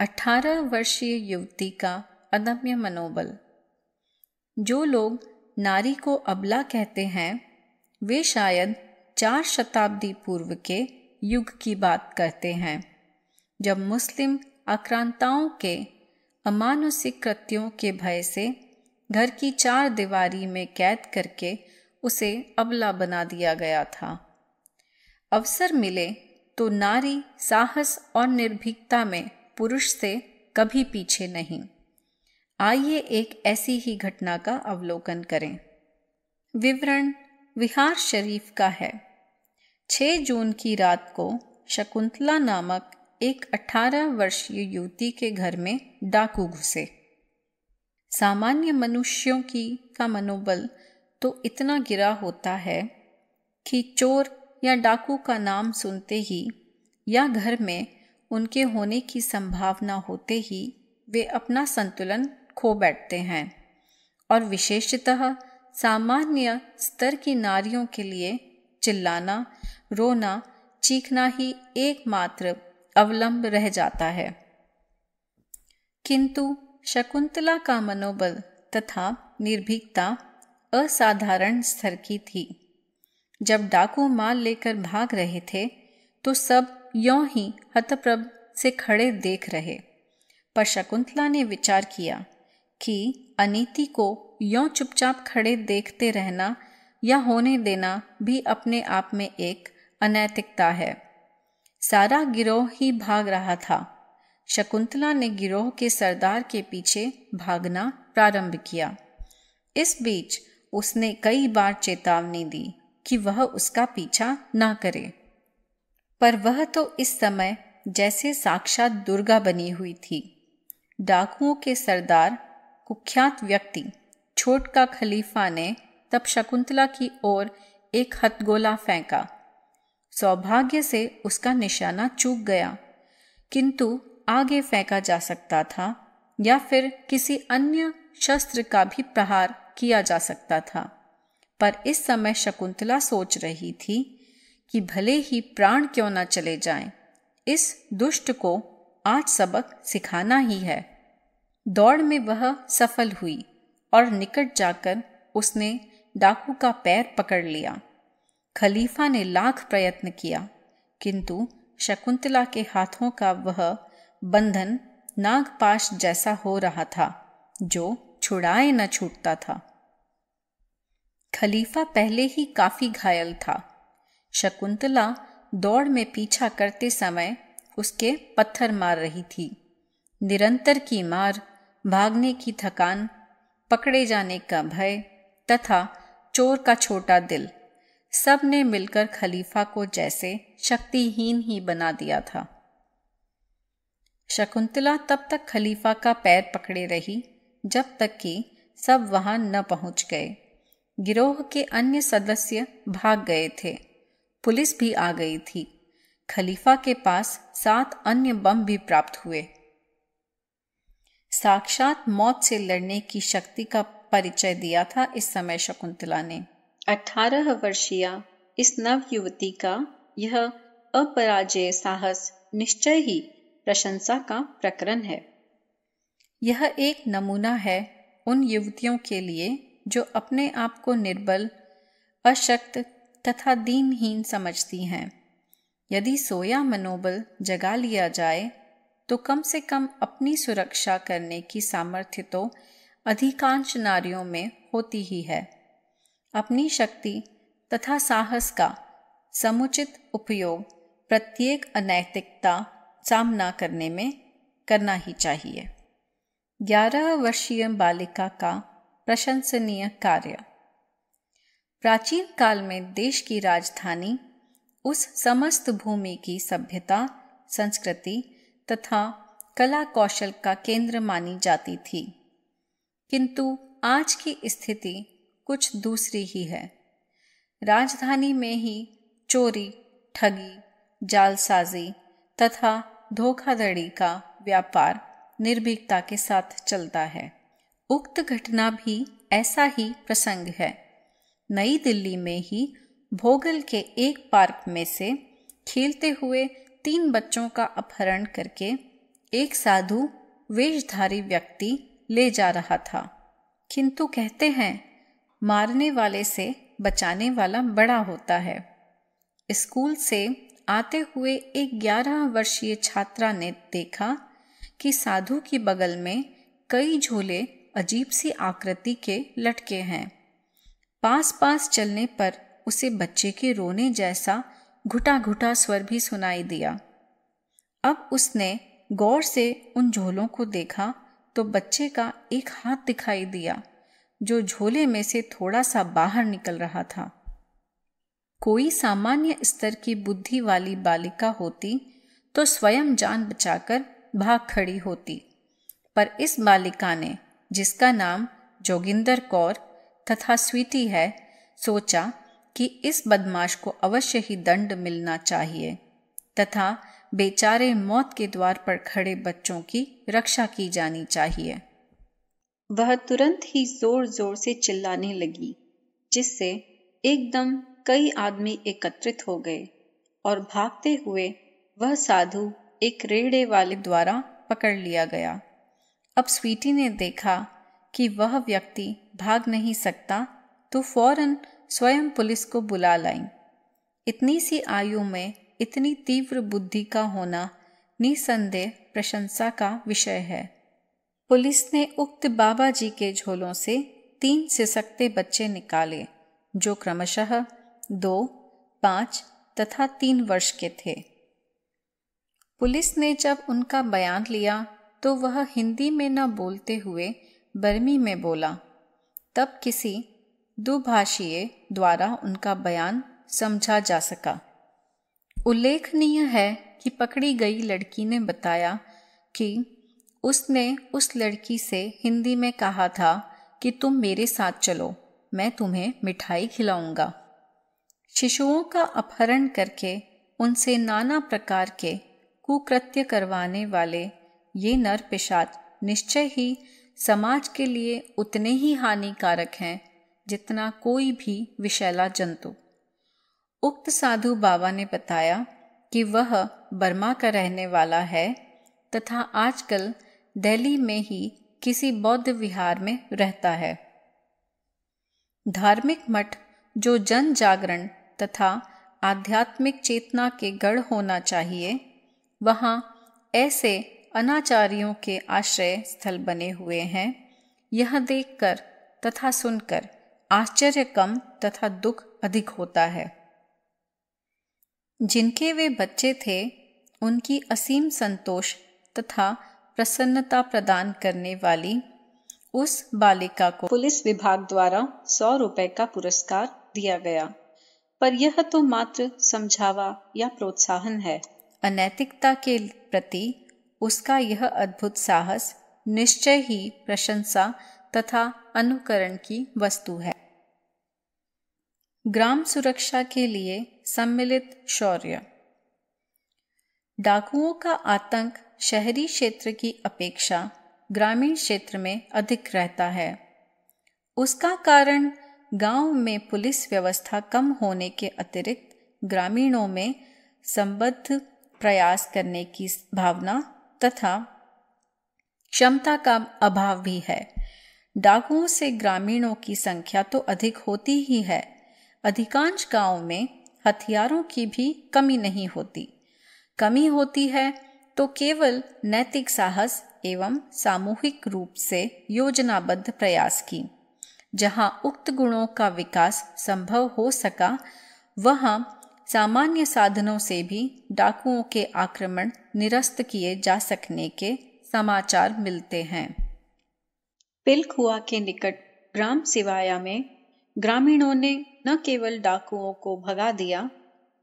अठारह वर्षीय युवती का अदम्य मनोबल जो लोग नारी को अबला कहते हैं वे शायद चार शताब्दी पूर्व के युग की बात करते हैं जब मुस्लिम आक्रांताओं के अमानुषिक कृत्यों के भय से घर की चार दीवारी में कैद करके उसे अबला बना दिया गया था अवसर मिले तो नारी साहस और निर्भीकता में पुरुष से कभी पीछे नहीं आइए एक ऐसी ही घटना का अवलोकन करें विवरण विहार शरीफ का है 6 जून की रात को शकुंतला नामक एक 18 वर्षीय युवती के घर में डाकू घुसे सामान्य मनुष्यों की का मनोबल तो इतना गिरा होता है कि चोर या डाकू का नाम सुनते ही या घर में उनके होने की संभावना होते ही वे अपना संतुलन खो बैठते हैं और विशेषतः सामान्य स्तर की नारियों के लिए चिल्लाना रोना चीखना ही एकमात्र अवलंब रह जाता है किंतु शकुंतला का मनोबल तथा निर्भीकता असाधारण स्तर की थी जब डाकू माल लेकर भाग रहे थे तो सब यों ही हतप्रभ से खड़े देख रहे पर शकुंतला ने विचार किया कि अनीति को यों चुपचाप खड़े देखते रहना या होने देना भी अपने आप में एक अनैतिकता है सारा गिरोह ही भाग रहा था शकुंतला ने गिरोह के सरदार के पीछे भागना प्रारंभ किया इस बीच उसने कई बार चेतावनी दी कि वह उसका पीछा ना करे पर वह तो इस समय जैसे साक्षात दुर्गा बनी हुई थी डाकुओं के सरदार कुख्यात व्यक्ति छोट का खलीफा ने तब शकुंतला की ओर एक हथगोला फेंका सौभाग्य से उसका निशाना चूक गया किंतु आगे फेंका जा सकता था या फिर किसी अन्य शस्त्र का भी प्रहार किया जा सकता था पर इस समय शकुंतला सोच रही थी कि भले ही प्राण क्यों न चले जाएं, इस दुष्ट को आज सबक सिखाना ही है दौड़ में वह सफल हुई और निकट जाकर उसने डाकू का पैर पकड़ लिया खलीफा ने लाख प्रयत्न किया किंतु शकुंतला के हाथों का वह बंधन नागपाश जैसा हो रहा था जो छुड़ाए न छूटता था खलीफा पहले ही काफी घायल था शकुंतला दौड़ में पीछा करते समय उसके पत्थर मार रही थी निरंतर की मार भागने की थकान पकड़े जाने का भय तथा चोर का छोटा दिल सब ने मिलकर खलीफा को जैसे शक्तिहीन ही बना दिया था शकुंतला तब तक खलीफा का पैर पकड़े रही जब तक कि सब वहां न पहुंच गए गिरोह के अन्य सदस्य भाग गए थे पुलिस भी आ गई थी खलीफा के पास सात अन्य बम भी प्राप्त हुए साक्षात मौत से लड़ने की शक्ति का परिचय दिया था इस समय शकुंतला ने अठारह वर्षीय इस नव युवती का यह अपराजय साहस निश्चय ही प्रशंसा का प्रकरण है यह एक नमूना है उन युवतियों के लिए जो अपने आप को निर्बल अशक्त तथा दीनहीन समझती हैं यदि सोया मनोबल जगा लिया जाए तो कम से कम अपनी सुरक्षा करने की सामर्थ्य तो अधिकांश नारियों में होती ही है अपनी शक्ति तथा साहस का समुचित उपयोग प्रत्येक अनैतिकता सामना करने में करना ही चाहिए ग्यारह वर्षीय बालिका का प्रशंसनीय कार्य प्राचीन काल में देश की राजधानी उस समस्त भूमि की सभ्यता संस्कृति तथा कला कौशल का केंद्र मानी जाती थी किंतु आज की स्थिति कुछ दूसरी ही है राजधानी में ही चोरी ठगी जालसाजी तथा धोखाधड़ी का व्यापार निर्भीकता के साथ चलता है उक्त घटना भी ऐसा ही प्रसंग है नई दिल्ली में ही भोगल के एक पार्क में से खेलते हुए तीन बच्चों का अपहरण करके एक साधु वेशधारी व्यक्ति ले जा रहा था किंतु कहते हैं मारने वाले से बचाने वाला बड़ा होता है स्कूल से आते हुए एक ग्यारह वर्षीय छात्रा ने देखा कि साधु के बगल में कई झोले अजीब सी आकृति के लटके हैं पास पास चलने पर उसे बच्चे के रोने जैसा घुटा घुटा स्वर भी सुनाई दिया अब उसने गौर से उन झोलों को देखा तो बच्चे का एक हाथ दिखाई दिया जो झोले में से थोड़ा सा बाहर निकल रहा था कोई सामान्य स्तर की बुद्धि वाली बालिका होती तो स्वयं जान बचाकर भाग खड़ी होती पर इस बालिका ने जिसका नाम जोगिंदर कौर तथा स्वीटी है सोचा कि इस बदमाश को अवश्य ही दंड मिलना चाहिए तथा बेचारे मौत के द्वार पर खड़े बच्चों की रक्षा की जानी चाहिए वह तुरंत ही जोर जोर से चिल्लाने लगी जिससे एकदम कई आदमी एकत्रित हो गए और भागते हुए वह साधु एक रेड़े वाले द्वारा पकड़ लिया गया अब स्वीटी ने देखा कि वह व्यक्ति भाग नहीं सकता तो फौरन स्वयं पुलिस को बुला लाई इतनी सी आयु में इतनी तीव्र बुद्धि का होना निसंदेह प्रशंसा का विषय है पुलिस ने उक्त बाबा जी के झोलों से तीन सिसकते बच्चे निकाले जो क्रमशः दो पांच तथा तीन वर्ष के थे पुलिस ने जब उनका बयान लिया तो वह हिंदी में न बोलते हुए बर्मी में बोला तब किसी दुभाषीय द्वारा उनका बयान समझा जा सका उल्लेखनीय है कि पकड़ी गई लड़की ने बताया कि उसने उस लड़की से हिंदी में कहा था कि तुम मेरे साथ चलो मैं तुम्हें मिठाई खिलाऊंगा शिशुओं का अपहरण करके उनसे नाना प्रकार के कुकृत्य करवाने वाले ये नर पिशाच निश्चय ही समाज के लिए उतने ही हानिकारक हैं जितना कोई भी विशैला जंतु उक्त साधु बाबा ने बताया कि वह बर्मा का रहने वाला है तथा आजकल दिल्ली में ही किसी बौद्ध विहार में रहता है धार्मिक मठ जो जन जागरण तथा आध्यात्मिक चेतना के गढ़ होना चाहिए वहाँ ऐसे अनाचारियों के आश्रय स्थल बने हुए हैं यह देखकर तथा सुनकर आश्चर्य कम तथा दुख अधिक होता है जिनके वे बच्चे थे उनकी असीम संतोष तथा प्रसन्नता प्रदान करने वाली उस बालिका को पुलिस विभाग द्वारा सौ रुपए का पुरस्कार दिया गया पर यह तो मात्र समझावा या प्रोत्साहन है अनैतिकता के प्रति उसका यह अद्भुत साहस निश्चय ही प्रशंसा तथा अनुकरण की वस्तु है ग्राम सुरक्षा के लिए सम्मिलित शौर्य डाकुओं का आतंक शहरी क्षेत्र की अपेक्षा ग्रामीण क्षेत्र में अधिक रहता है उसका कारण गांव में पुलिस व्यवस्था कम होने के अतिरिक्त ग्रामीणों में संबद्ध प्रयास करने की भावना तथा क्षमता का अभाव भी है डाकुओं से ग्रामीणों की संख्या तो अधिक होती ही है अधिकांश गांवों में हथियारों की भी कमी नहीं होती कमी होती है तो केवल नैतिक साहस एवं सामूहिक रूप से योजनाबद्ध प्रयास की जहां उक्त गुणों का विकास संभव हो सका वहां सामान्य साधनों से भी डाकुओं के आक्रमण निरस्त किए जा सकने के समाचार मिलते हैं पिलखुआ के निकट ग्राम सिवाया में ग्रामीणों ने न केवल डाकुओं को भगा दिया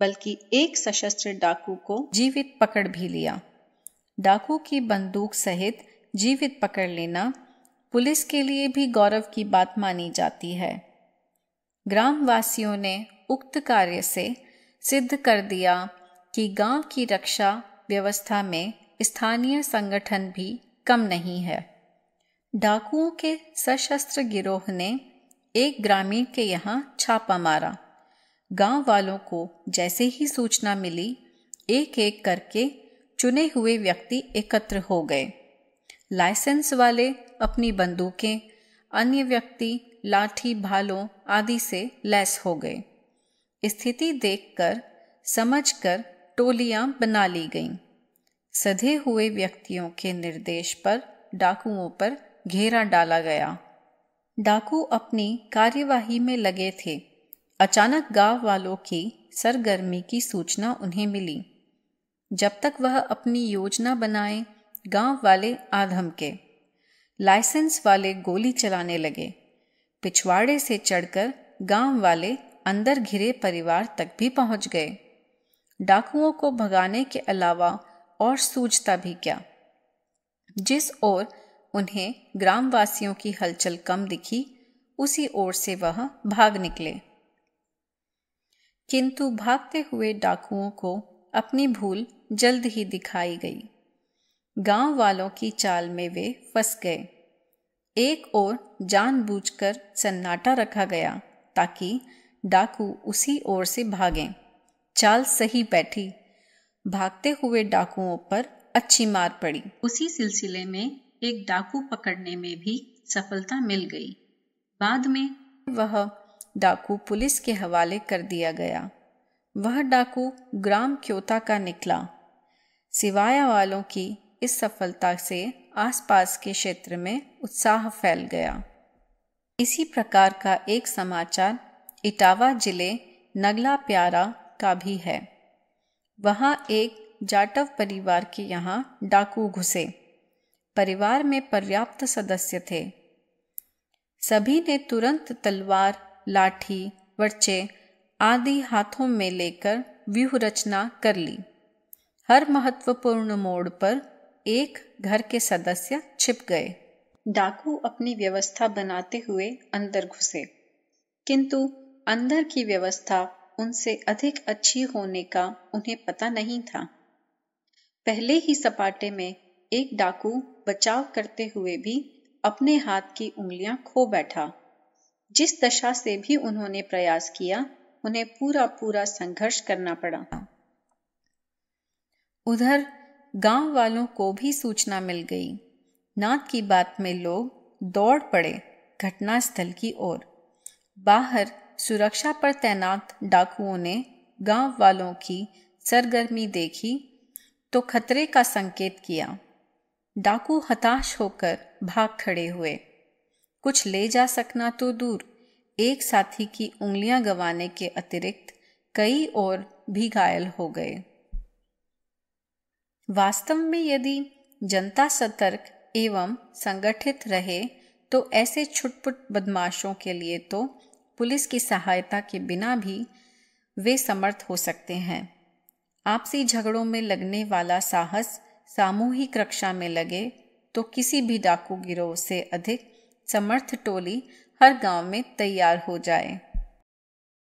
बल्कि एक सशस्त्र डाकू को जीवित पकड़ भी लिया डाकू की बंदूक सहित जीवित पकड़ लेना पुलिस के लिए भी गौरव की बात मानी जाती है ग्रामवासियों ने उक्त कार्य से सिद्ध कर दिया कि गांव की रक्षा व्यवस्था में स्थानीय संगठन भी कम नहीं है डाकुओं के सशस्त्र गिरोह ने एक ग्रामीण के यहाँ छापा मारा गांव वालों को जैसे ही सूचना मिली एक एक करके चुने हुए व्यक्ति एकत्र हो गए लाइसेंस वाले अपनी बंदूकें अन्य व्यक्ति लाठी भालों आदि से लैस हो गए स्थिति देखकर समझकर टोलियां बना ली गईं सधे हुए व्यक्तियों के निर्देश पर डाकुओं पर घेरा डाला गया डाकू अपनी कार्यवाही में लगे थे अचानक गांव वालों की सरगर्मी की सूचना उन्हें मिली जब तक वह अपनी योजना बनाए गांव वाले आधम के लाइसेंस वाले गोली चलाने लगे पिछवाड़े से चढ़कर गांव वाले अंदर घिरे परिवार तक भी पहुंच गए डाकुओं को भगाने के अलावा और सूझता भी क्या जिस ओर उन्हें ग्रामवासियों की हलचल कम दिखी उसी ओर से वह भाग निकले किंतु भागते हुए डाकुओं को अपनी भूल जल्द ही दिखाई गई गांव वालों की चाल में वे फंस गए एक ओर जानबूझकर सन्नाटा रखा गया ताकि डाकू उसी ओर से भागे चाल सही बैठी भागते हुए डाकुओं पर अच्छी मार पड़ी उसी सिलसिले में एक डाकू पकड़ने में भी सफलता मिल गई बाद में वह डाकू पुलिस के हवाले कर दिया गया वह डाकू ग्राम क्योता का निकला सिवाया वालों की इस सफलता से आसपास के क्षेत्र में उत्साह फैल गया इसी प्रकार का एक समाचार इटावा जिले नगला प्यारा का भी है वहाँ एक जाटव परिवार के यहाँ डाकू घुसे परिवार में पर्याप्त सदस्य थे सभी ने तुरंत तलवार लाठी वर्चे आदि हाथों में लेकर व्यूह रचना कर ली हर महत्वपूर्ण मोड़ पर एक घर के सदस्य छिप गए डाकू अपनी व्यवस्था बनाते हुए अंदर घुसे किंतु अंदर की व्यवस्था उनसे अधिक अच्छी होने का उन्हें पता नहीं था पहले ही सपाटे में एक डाकू बचाव करते हुए भी अपने हाथ की उंगलियां खो बैठा जिस दशा से भी उन्होंने प्रयास किया उन्हें पूरा पूरा संघर्ष करना पड़ा उधर गांव वालों को भी सूचना मिल गई नाथ की बात में लोग दौड़ पड़े घटनास्थल की ओर बाहर सुरक्षा पर तैनात डाकुओं ने गांव वालों की सरगर्मी देखी तो खतरे का संकेत किया डाकू हताश होकर भाग खड़े हुए कुछ ले जा सकना तो दूर एक साथी की उंगलियां गंवाने के अतिरिक्त कई और भी घायल हो गए वास्तव में यदि जनता सतर्क एवं संगठित रहे तो ऐसे छुटपुट बदमाशों के लिए तो पुलिस की सहायता के बिना भी वे समर्थ हो सकते हैं आपसी झगड़ों में लगने वाला साहस सामूहिक रक्षा में लगे तो किसी भी डाकू गिरोह से अधिक समर्थ टोली हर गांव में तैयार हो जाए